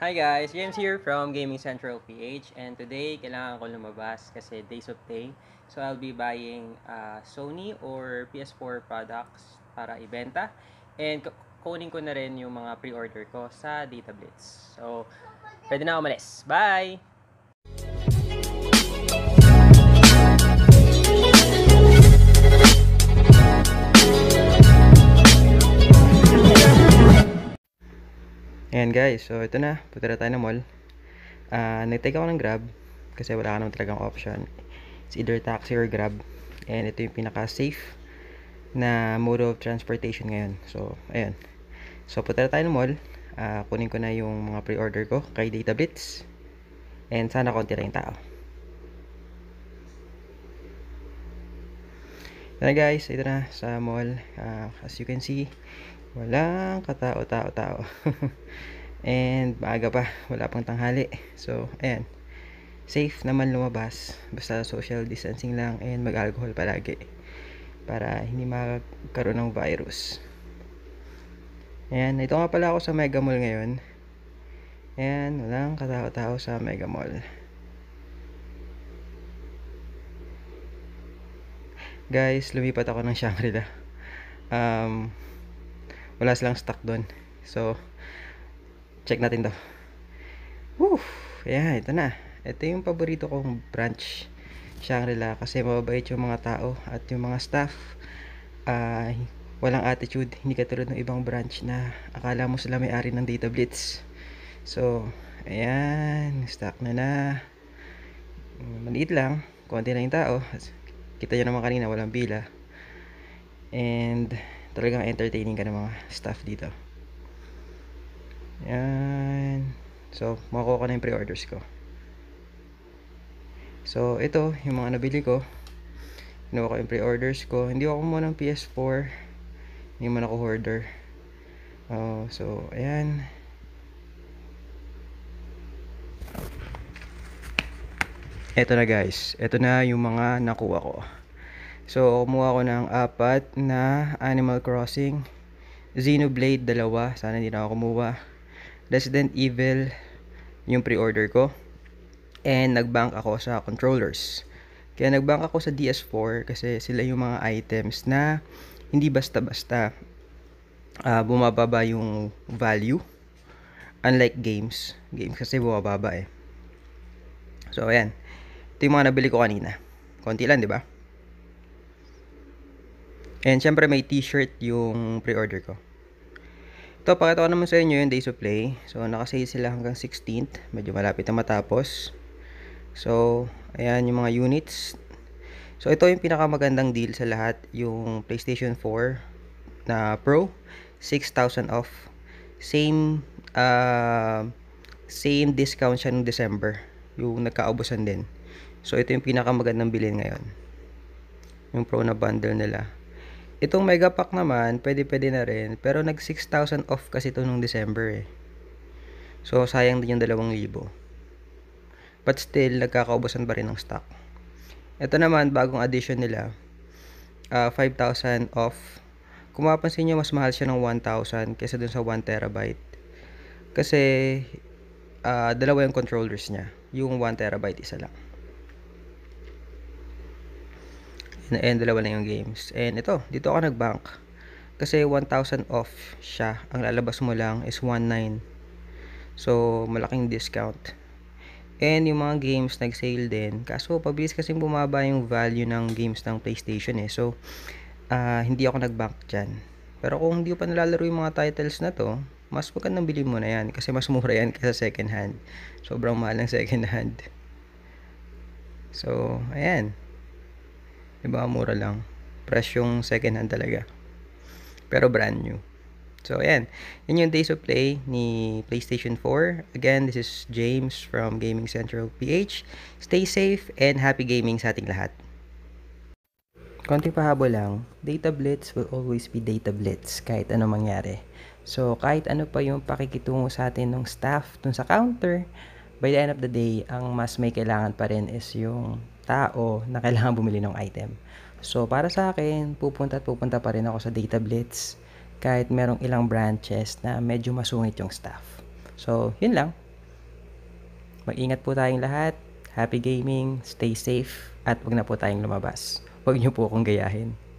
Hi guys, James here from Gaming Central PH and today kailangan ko lumabas kasi days of pay. So I'll be buying uh, Sony or PS4 products para ibenta and kunin ko na rin yung mga pre-order ko sa Data Blitz. So, pwede na ako umalis. Bye! Ayan guys, so ito na, punta na tayo ng mall. Uh, Nag-take ako ng grab kasi wala ka naman talagang option. It's either taxi or grab. And ito yung pinaka-safe na mode of transportation ngayon. So, ayan. So, punta na tayo ng mall. Uh, kunin ko na yung mga pre-order ko kay Data Blitz. And sana konti lang yung tao. Ito na guys, ito na sa mall. Uh, as you can see, walang katao-tao-tao and maaga pa wala pang tanghali so ayan safe naman lumabas basta social distancing lang and mag alcohol palagi para hindi magkaroon ng virus ayan ito nga pala ako sa mega mall ngayon ayan walang katao-tao sa mega mall guys lumipat ako ng Shangri-La um, wala silang stock doon so check natin to Woof, yeah ito na ito yung paborito kong branch Shangri-La kasi mababait yung mga tao at yung mga staff uh, walang attitude hindi katulad ng ibang branch na akala mo sila may-ari ng data blitz so ayan stock na na maliit lang konti na yung tao kita nyo naman kanina walang bila and talagang entertaining ka ng mga staff dito yan so makukuha ko na yung pre-orders ko so ito yung mga nabili ko kinuha ko yung pre-orders ko hindi ako muna ng PS4 hindi man ako hoarder oh, so ayan eto na guys eto na yung mga nakuha ko So, kumuha ko ng apat na Animal Crossing. Xenoblade, dalawa. Sana hindi na ako kumuha. Resident Evil, yung pre-order ko. And nagbank ako sa controllers. Kaya nagbank ako sa DS4 kasi sila yung mga items na hindi basta-basta uh, bumababa yung value. Unlike games. Games kasi bumababa eh. So, ayan. Ito yung mga nabili ko kanina. Konti lang, di ba? And syempre may t-shirt yung pre-order ko. Ito, pakita ko naman sa inyo yung day Play. So, nakasale sila hanggang 16th. Medyo malapit na matapos. So, ayan yung mga units. So, ito yung pinakamagandang deal sa lahat. Yung PlayStation 4 na Pro, 6,000 off. Same, uh, same discount siya ng December. Yung nagkaubusan din. So, ito yung pinakamagandang bilhin ngayon. Yung Pro na bundle nila. Itong mega pack naman, pwede-pwede na rin. Pero nag 6,000 off kasi ito nung December eh. So, sayang din yung 2,000. But still, nagkakaubusan pa rin ng stock. Ito naman, bagong addition nila. Uh, ah, 5,000 off. Kung mapansin nyo, mas mahal siya ng 1,000 kaysa dun sa 1 terabyte. Kasi, uh, dalawa yung controllers niya. Yung 1 terabyte, isa lang. and eh, dalawa lang yung games. And ito, dito ako nagbank. Kasi 1,000 off siya. Ang lalabas mo lang is 19 So, malaking discount. And yung mga games nag-sale din. Kaso, pabilis kasi bumaba yung value ng games ng PlayStation eh. So, uh, hindi ako nag-bank dyan. Pero kung hindi pa nalalaro yung mga titles na to, mas magandang bilhin mo na yan. Kasi mas mura yan kaysa second hand. Sobrang mahal ng second hand. So, ayan. Diba, mura lang. Presyong second hand talaga. Pero brand new. So, ayan. Yan yung days of play ni PlayStation 4. Again, this is James from Gaming Central PH. Stay safe and happy gaming sa ating lahat. Konting pahabol lang, data blitz will always be data blitz kahit ano mangyari. So, kahit ano pa yung pakikitungo sa atin ng staff dun sa counter, by the end of the day, ang mas may kailangan pa rin is yung tao na kailangan bumili ng item. So, para sa akin, pupunta at pupunta pa rin ako sa Data Blitz kahit merong ilang branches na medyo masungit yung staff. So, yun lang. Mag-ingat po tayong lahat. Happy gaming, stay safe, at wag na po tayong lumabas. Huwag niyo po akong gayahin.